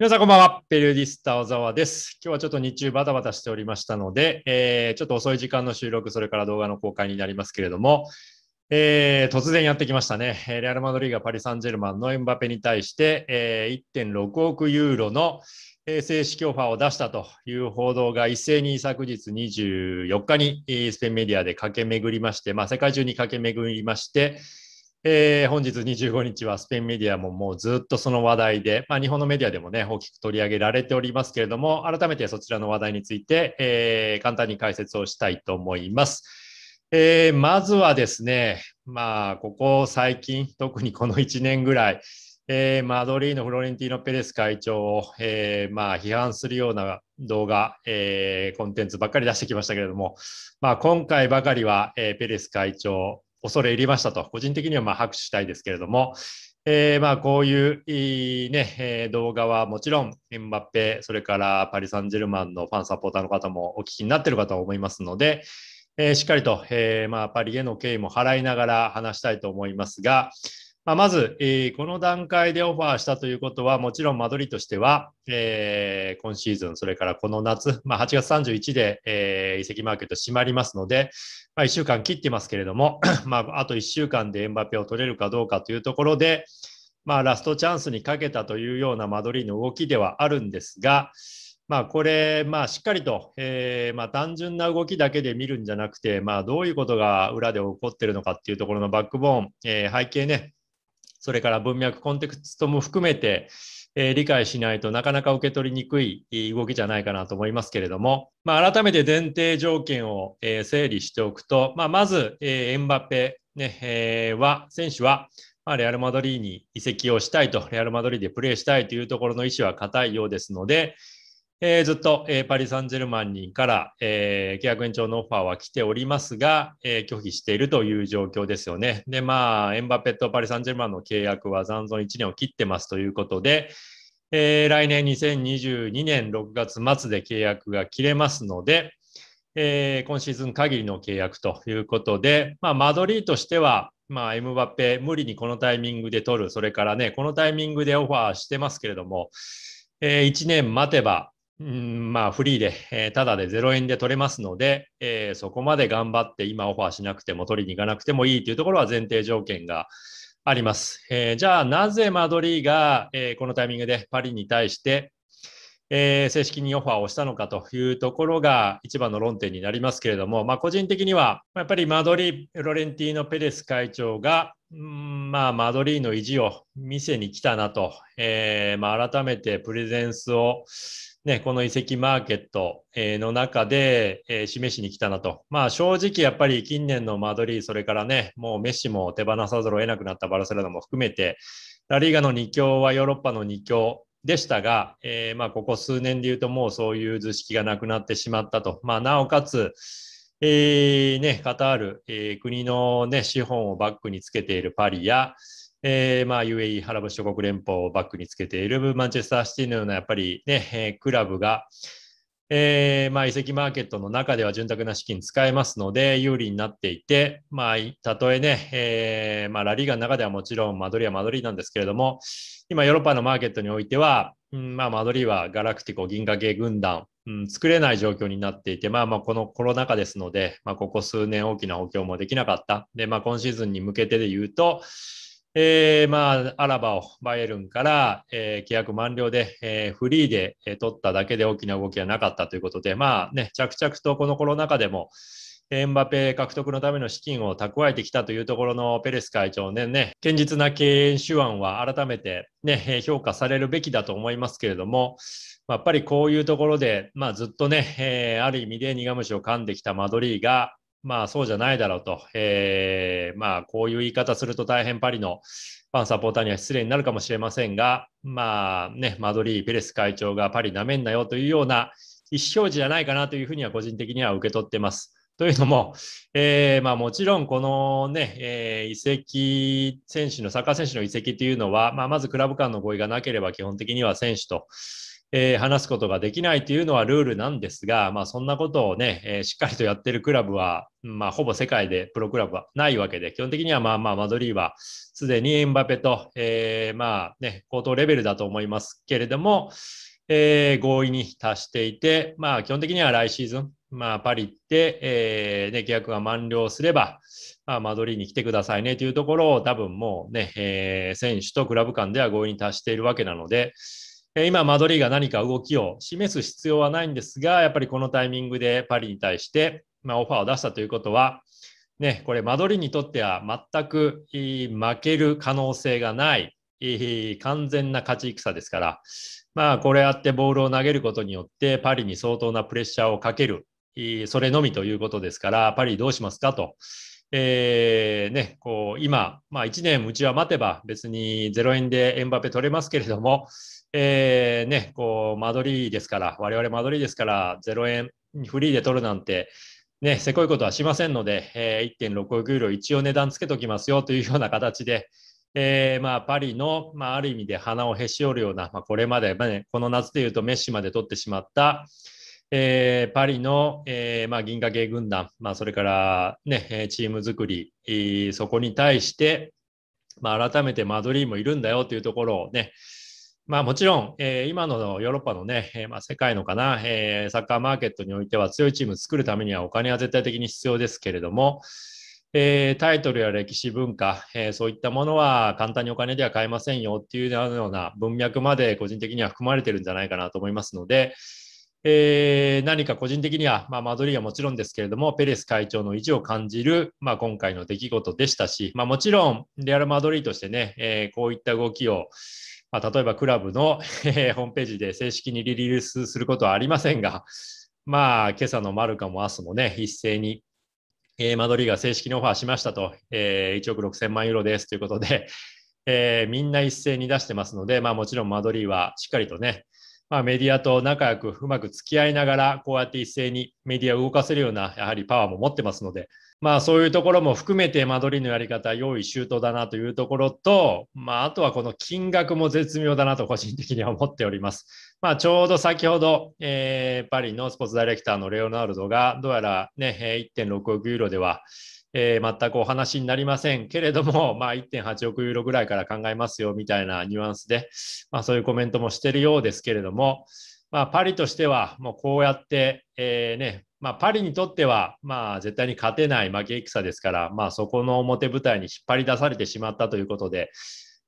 皆さんこんばんは。ペルディスタ小沢です。今日はちょっと日中バタバタしておりましたので、えー、ちょっと遅い時間の収録、それから動画の公開になりますけれども、えー、突然やってきましたね。レアル・マドリーがパリ・サンジェルマンのエンバペに対して、えー、1.6億ユーロの正式オファーを出したという報道が一斉に昨日24日にスペインメディアで駆け巡りまして、まあ、世界中に駆け巡りまして、えー、本日25日はスペインメディアももうずっとその話題で、まあ、日本のメディアでもね大きく取り上げられておりますけれども改めてそちらの話題について、えー、簡単に解説をしたいと思います。えー、まずはですね、まあ、ここ最近特にこの1年ぐらい、えー、マドリーのフロレンティーノ・ペレス会長を、えー、まあ、批判するような動画、えー、コンテンツばっかり出してきましたけれども、まあ、今回ばかりは、えペレス会長恐れ入りましたと、個人的にはま拍手したいですけれども、えー、まこういういいね、ええ動画はもちろん、エムバペ、それからパリ・サンジェルマンのファン、サポーターの方もお聞きになっているかと思いますので、えー、しっかりと、えー、まパリへの敬意も払いながら話したいと思いますが、まあ、まず、えー、この段階でオファーしたということは、もちろん間取りとしては、えー、今シーズン、それからこの夏、まあ、8月31で、えー、移籍マーケット閉まりますので、まあ、1週間切ってますけれども、まあ、あと1週間でエンバペを取れるかどうかというところで、まあ、ラストチャンスにかけたというような間取りの動きではあるんですが、まあ、これ、まあ、しっかりと、えーまあ、単純な動きだけで見るんじゃなくて、まあ、どういうことが裏で起こっているのかっていうところのバックボーン、えー、背景ね、それから文脈、コンテクストも含めて、えー、理解しないとなかなか受け取りにくい動きじゃないかなと思いますけれども、まあ、改めて前提条件を、えー、整理しておくと、まあ、まず、えー、エンバペ、ねえは選手は、まあ、レアル・マドリーに移籍をしたいと、レアル・マドリーでプレーしたいというところの意思は固いようですので、えー、ずっと、えー、パリ・サンジェルマンにから、えー、契約延長のオファーは来ておりますが、えー、拒否しているという状況ですよね。で、まあ、エンバペとパリ・サンジェルマンの契約は残存1年を切ってますということで、えー、来年2022年6月末で契約が切れますので、えー、今シーズン限りの契約ということで、まあ、マドリーとしては、まあ、エムバペ、無理にこのタイミングで取る、それからね、このタイミングでオファーしてますけれども、えー、1年待てば、うん、まあ、フリーで、えー、ただで0円で取れますので、えー、そこまで頑張って今オファーしなくても取りに行かなくてもいいというところは前提条件があります。えー、じゃあ、なぜマドリーが、えこのタイミングでパリに対して、えー、正式にオファーをしたのかというところが一番の論点になりますけれども、まあ、個人的にはやっぱりマドリーロレンティーノ・ペレス会長が、まあ、マドリーの意地を見せに来たなと、えー、まあ、改めてプレゼンスを、ね、この移籍マーケットの中で、示しに来たなと、まあ、正直やっぱり近年のマドリーそれからねもうメッシも手放さざるを得なくなったバルセロナも含めてラリーガの2強はヨーロッパの2強でしたが、えー、まあ、ここ数年でいうともうそういう図式がなくなってしまったと。まあ、なおかつ、えー、ね、カタール、えー、国の、ね、資本をバックにつけているパリや、えーまあ、UAE・ ハラブ諸国連邦をバックにつけているマンチェスターシティのようなやっぱりね、えクラブが、えー、まあ、移籍マーケットの中では潤沢な資金使えますので、有利になっていて、まあ、たとえね、えー、まあ、ラリーガの中ではもちろん間取りは間取りなんですけれども、今、ヨーロッパのマーケットにおいては、うん、まあ、間取りはガラクティコ、銀河系軍団、うん、作れない状況になっていて、まあまあ、このコロナ禍ですので、まあ、ここ数年大きな補強もできなかった。で、まあ、今シーズンに向けてで言うと、えー、まあ、アラバをバイエルンから、えー、契約満了で、えー、フリーで、え取っただけで大きな動きはなかったということで、まあね、着々とこのコロナ禍でも、エンバペ獲得のための資金を蓄えてきたというところのペレス会長ね、ね、堅実な経営手腕は改めて、ね、評価されるべきだと思いますけれども、やっぱりこういうところで、まあ、ずっとね、えー、ある意味で苦虫を噛んできたマドリーが、まあそうじゃないだろうと、えー、まあこういう言い方すると大変パリのファンサポーターには失礼になるかもしれませんが、まあね、マドリー、ペレス会長がパリなめんなよというような意思表示じゃないかなというふうには個人的には受け取ってます。というのも、えー、まあ、もちろんこのね、えー、移籍選手の、サッカー選手の移籍というのは、まあ、まずクラブ間の合意がなければ基本的には選手と、えー、話すことができないというのはルールなんですが、まあ、そんなことをね、えー、しっかりとやってるクラブは、まあ、ほぼ世界でプロクラブはないわけで、基本的にはまあまあマドリーはすでにエンバペと、えー、まあね、高等レベルだと思いますけれども、えー、合意に達していて、まあ、基本的には来シーズン、まあ、パリ行って、えーね、契約が満了すれば、まあ、マドリーに来てくださいねというところを多分もうね、えー、選手とクラブ間では合意に達しているわけなので、今、マドリーが何か動きを示す必要はないんですが、やっぱりこのタイミングでパリに対して、まオファーを出したということは、ね、これ、マドリーにとっては全く負ける可能性がない、完全な勝ち戦ですから、まあ、これあってボールを投げることによって、パリに相当なプレッシャーをかける、それのみということですから、パリどうしますかと。えーね、こう今、まあ、1年うちは待てば別に0円でエンバペ取れますけれども、えー、ね、こう、ですから、我々ドリーですから、0円フリーで取るなんて、ね、せこいことはしませんので、えー、1 6億ユーロ一応値段つけときますよというような形で、えーまあ、パリの、まあ、ある意味で鼻をへし折るような、まあ、これまで、まあね、この夏でいうとメッシまで取ってしまった、えー、パリの、えーまあ、銀河系軍団、まあ、それから、ね、チーム作り、そこに対して、まあ、改めてマドリーもいるんだよというところをね、まあもちろん、えー、今のヨーロッパのね、えー、まあ世界のかな、えー、サッカーマーケットにおいては強いチームを作るためにはお金は絶対的に必要ですけれども、えー、タイトルや歴史文化、えー、そういったものは簡単にお金では買えませんよっていうような文脈まで個人的には含まれてるんじゃないかなと思いますので、えー、何か個人的には、まあ、マドリーはもちろんですけれども、ペレス会長の意地を感じる、まあ、今回の出来事でしたし、まあ、もちろん、レアル・マドリーとしてね、えこういった動きを、まあ、例えばクラブの、えホームページで正式にリリースすることはありませんが、まあ、今朝のマルカも明日もね、一斉に、えー、マドリーが正式にオファーしましたと、えー、1億6000万ユーロですということで、えー、みんな一斉に出してますので、まあ、もちろんマドリーはしっかりとね、まあ、メディアと仲良くうまく付き合いながら、こうやって一斉にメディアを動かせるような、やはりパワーも持ってますので、まあ、そういうところも含めて、間取りのやり方、用意周到だなというところと、まあ、あとはこの金額も絶妙だなと個人的には思っております。まあ、ちょうど先ほど、えー、パリのスポーツダイレクターのレオナルドが、どうやらね、1.6億ユーロでは、えー、全くお話になりませんけれども、まあ、1.8億ユーロぐらいから考えますよみたいなニュアンスで、まあ、そういうコメントもしているようですけれども、まあ、パリとしてはもうこうやって、えー、ねまあ、パリにとっては、まあ、絶対に勝てない負け戦ですから、まあ、そこの表舞台に引っ張り出されてしまったということで、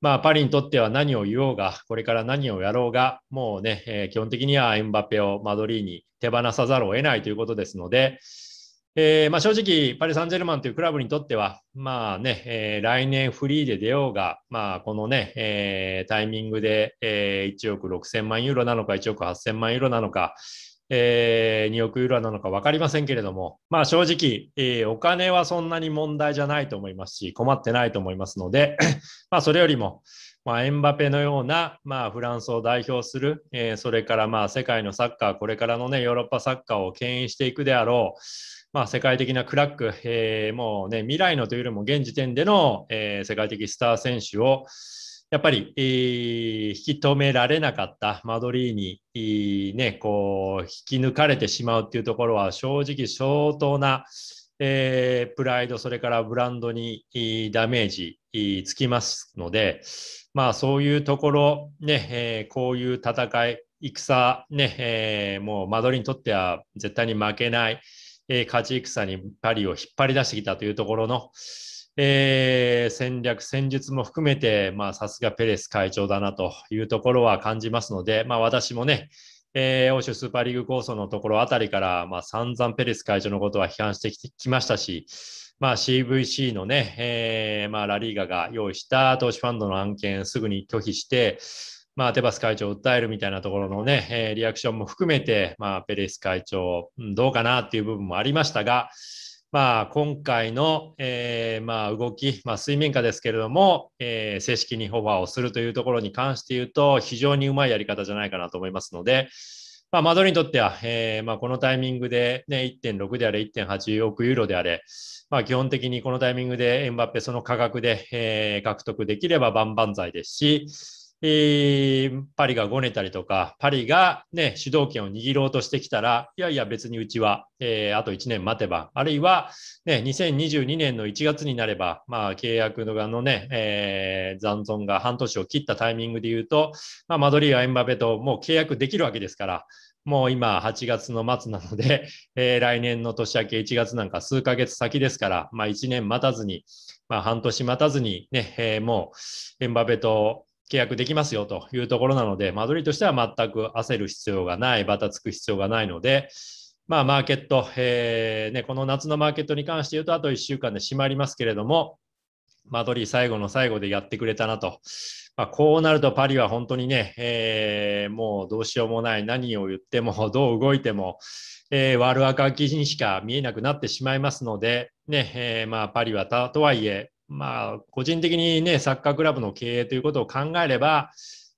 まあ、パリにとっては何を言おうがこれから何をやろうがもうね、えー、基本的にはエムバペをマドリーに手放さざるを得ないということですので。えー、まあ、正直、パリ・サンジェルマンというクラブにとっては、まあねえー、来年フリーで出ようが、まあ、このね、えー、タイミングで、え1億6000万ユーロなのか、1億8000万ユーロなのか、え2億ユーロなのか分かりませんけれども、まあ、正直、えお金はそんなに問題じゃないと思いますし、困ってないと思いますので、まそれよりも、まあ、エンバペのような、まあ、フランスを代表する、えそれからまあ世界のサッカー、これからの、ね、ヨーロッパサッカーを牽引していくであろう、まあ、世界的なクラック、えー、もうね、未来のというよりも現時点での、えー、世界的スター選手を、やっぱり、えー、引き止められなかったマドリーに、えー、ね、こう、引き抜かれてしまうっていうところは、正直相当な、えー、プライド、それからブランドにダメージつきますので、まあそういうところ、ね、えー、こういう戦い、戦、ね、えー、もうマドリーにとっては絶対に負けない、えー、勝ち戦にパリを引っ張り出してきたというところの、えー、戦略、戦術も含めて、まあ、さすがペレス会長だなというところは感じますので、まあ、私もね、えー、欧州スーパーリーグ構想のところあたりから、まあ、散々ペレス会長のことは批判してきましたし、まあ、CVC のね、えーまあ、ラリーガが用意した投資ファンドの案件すぐに拒否して、まあ、テバス会長を訴えるみたいなところのね、えー、リアクションも含めて、まあ、ペレス会長、どうかなっていう部分もありましたが、まあ、今回の、えー、まあ、動き、まあ、水面下ですけれども、えー、正式にオファーをするというところに関して言うと、非常にうまいやり方じゃないかなと思いますので、まあ、マドリにとっては、えー、まあ、このタイミングで、ね、1.6であれ、1.8億ユーロであれ、まあ、基本的にこのタイミングでエンバッペその価格で、えー、獲得できれば万々歳ですし、えー、パリがごねたりとか、パリが、ね、主導権を握ろうとしてきたら、いやいや、別にうちは、えー、あと1年待てば、あるいは、ね、2022年の1月になれば、まあ、契約の側のね、えー、残存が半年を切ったタイミングで言うと、まあ、マドリード、エンバペともう契約できるわけですから、もう今8月の末なので、えー、来年の年明け1月なんか数ヶ月先ですから、まあ1年待たずに、まあ半年待たずにね、えー、もうエンバペと契約できますよというところなので、マドリーとしては全く焦る必要がない、ばたつく必要がないので、まあ、マーケット、えーね、この夏のマーケットに関して言うと、あと1週間で閉まりますけれども、マドリー最後の最後でやってくれたなと。まあ、こうなるとパリは本当にね、えー、もうどうしようもない、何を言っても、どう動いても、えー、悪赤記事にしか見えなくなってしまいますので、ねえー、まあ、パリはたとはいえ、まあ、個人的にね、サッカークラブの経営ということを考えれば、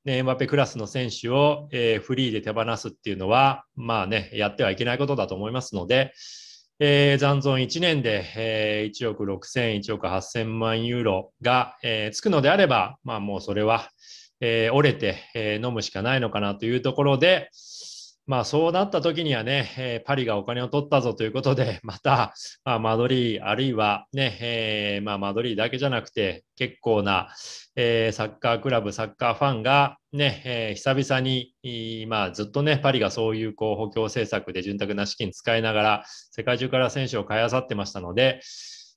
ね、エムバペクラスの選手を、えー、フリーで手放すっていうのは、まあね、やってはいけないことだと思いますので、えー、残存1年で、えー、1億6000、1億8000万ユーロが、えー、つくのであれば、まあもうそれは、え折れて、え飲むしかないのかなというところで、まあそうなった時にはね、えパリがお金を取ったぞということで、また、まマドリー、あるいはね、えまマドリーだけじゃなくて、結構な、えサッカークラブ、サッカーファンがね、え久々に、まあずっとね、パリがそういうこう補強政策で潤沢な資金使いながら、世界中から選手を買いあさってましたので、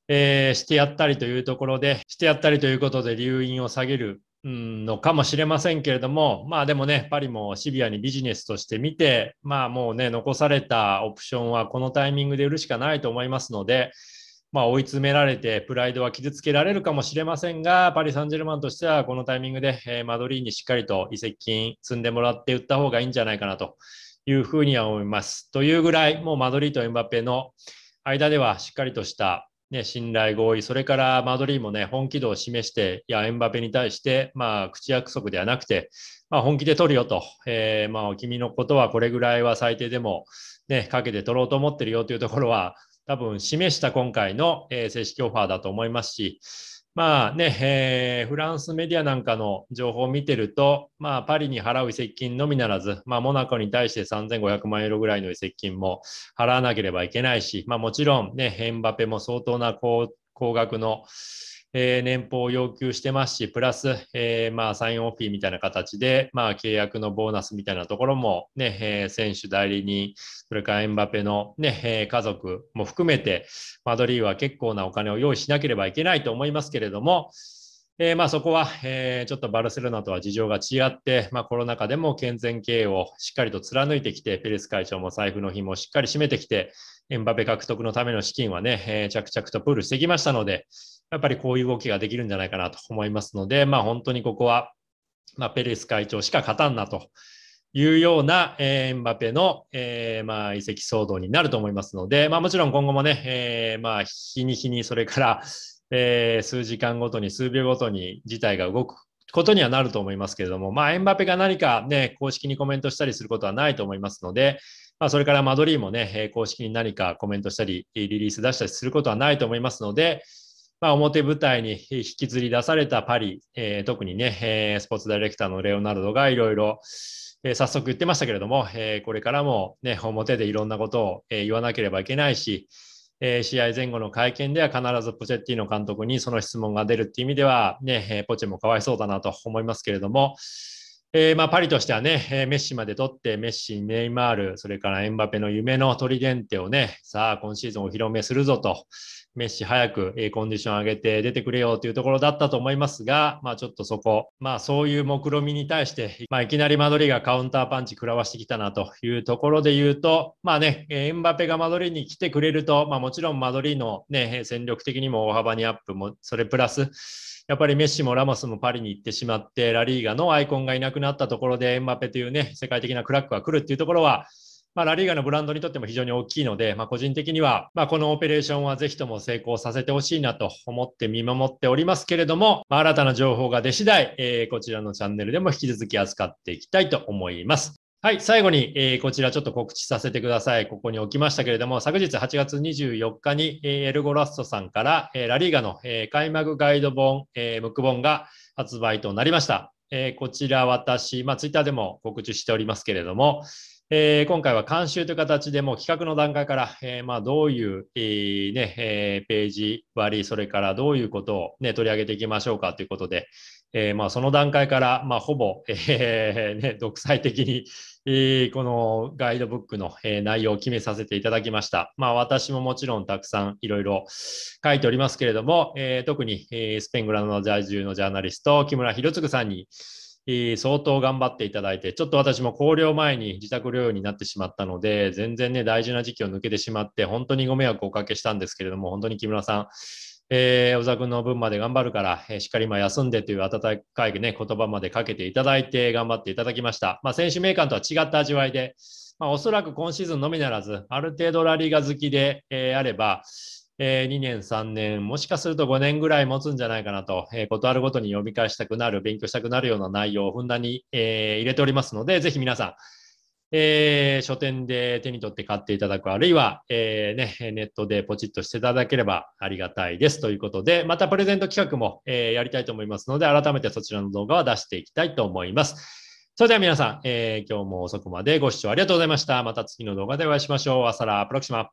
えしてやったりというところで、してやったりということで留飲を下げるのかもしれませんけれども、まあでもね、パリもシビアにビジネスとして見て、まあもうね、残されたオプションはこのタイミングで売るしかないと思いますので、まあ、追い詰められて、プライドは傷つけられるかもしれませんが、パリ・サンジェルマンとしては、このタイミングで、えー、マドリーにしっかりと移籍金積んでもらって売った方がいいんじゃないかなというふうには思います。というぐらい、もうマドリーとエムバペの間ではしっかりとしたね、信頼合意、それからマドリーもね、本気度を示して、いや、エンバペに対して、まあ、口約束ではなくて、まあ、本気で取るよと、えー、まあ、君のことはこれぐらいは最低でも、ね、かけて取ろうと思ってるよというところは、多分示した今回の、えー、正式オファーだと思いますし、まあね、えー、フランスメディアなんかの情報を見てると、まあ、パリに払う移籍金のみならず、まあ、モナコに対して3500万ユーロぐらいの移籍金も払わなければいけないし、まあ、もちろん、ね、エンバペも相当な高額の、えー、年俸を要求してますし、プラス、えー、まあ、サインオフィーみたいな形で、まあ、契約のボーナスみたいなところもね、えー、選手代理人、それからエンバペのね、ええ家族も含めて、マドリーは結構なお金を用意しなければいけないと思いますけれども、えー、まあ、そこは、えー、ちょっとバルセロナとは事情が違って、まあ、コロナ禍でも健全経営をしっかりと貫いてきて、ペレス会長も財布の紐をしっかり締めてきて、エンバペ獲得のための資金はね、えー、着々とプールしてきましたので、やっぱりこういう動きができるんじゃないかなと思いますので、まあ、本当にここは、まあ、ペレス会長しか勝たんなというような、えー、エンバペの、えー、まあ、移籍騒動になると思いますので、まあ、もちろん今後もね、えー、まあ、日に日に、それから、えー、数時間ごとに、数秒ごとに事態が動くことにはなると思いますけれども、まあ、エンバペが何か、ね、公式にコメントしたりすることはないと思いますので、まあ、それからマドリーもね、公式に何かコメントしたり、リリース出したりすることはないと思いますので、まあ、表舞台に引きずり出されたパリ、えー、特にね、えー、スポーツダイレクターのレオナルドがいろいろ早速言ってましたけれども、えー、これからも、ね、表でいろんなことを、え言わなければいけないし、えー、試合前後の会見では必ずポチェッティの監督にその質問が出るっていう意味では、ね、えポチェもかわいそうだなと思いますけれども、えーまあ、パリとしてはね、えー、メッシまで取って、メッシ、ネイマール、それからエンバペの夢のトリデンテをね、さあ、今シーズンお披露目するぞとメッシ早く、コンディション上げて出てくれよというところだったと思いますが、まあ、ちょっとそこ、まあ、そういう目論みに対して、まあ、いきなりマドリーがカウンターパンチ食らわしてきたなというところで言うと、まあね、エンバペがマドリーに来てくれると、まあ、もちろんマドリーの、ね、戦力的にも大幅にアップも、それプラス、やっぱりメッシもラモスもパリに行ってしまって、ラリーガのアイコンがいなくなったところで、エンバペというね、世界的なクラックが来るっていうところは、まあ、ラリーガのブランドにとっても非常に大きいので、まあ、個人的には、まあ、このオペレーションはぜひとも成功させてほしいなと思って見守っておりますけれども、まあ、新たな情報が出次第、えー、こちらのチャンネルでも引き続き扱っていきたいと思います。はい、最後に、えー、こちらちょっと告知させてください。ここに置きましたけれども、昨日8月24日に、えー、エルゴラストさんから、えー、ラリーガの、えー、開幕ガイド本、えー、ムック本が発売となりました。えー、こちら私、まあ、ツイッターでも告知しておりますけれども、えー、今回は監修という形でもう企画の段階から、えー、まあ、どういう、えー、ねえページ割それからどういうことを、ね、取り上げていきましょうかということで、えまあ、その段階から、まあ、ほぼ、えね、独裁的に、えこのガイドブックの、え内容を決めさせていただきました。まあ、私ももちろんたくさんいろいろ書いておりますけれども、え特に、えスペイングランド在住のジャーナリスト木村博次さんに相当頑張っていただいて、ちょっと私も考慮前に自宅療養になってしまったので、全然ね、大事な時期を抜けてしまって、本当にご迷惑をおかけしたんですけれども、本当に木村さん、えー、小沢君の分まで頑張るから、えー、しっかり今休んでという温かい、ね、言葉までかけていただいて頑張っていただきました。まあ、選手名鑑とは違った味わいで、まあ、おそらく今シーズンのみならず、ある程度ラリーが好きで、えー、あれば、え2年、3年、もしかすると5年ぐらい持つんじゃないかなと、えー、ことあるごとに読み返したくなる、勉強したくなるような内容をふんだんに、え入れておりますので、ぜひ皆さん、えー、書店で手に取って買っていただく、あるいは、えーね、ネットでポチッとしていただければありがたいです。ということで、またプレゼント企画も、えー、やりたいと思いますので、改めてそちらの動画は出していきたいと思います。それでは皆さん、えー、今日も遅くまでご視聴ありがとうございました。また次の動画でお会いしましょう。アサラプロクシマ。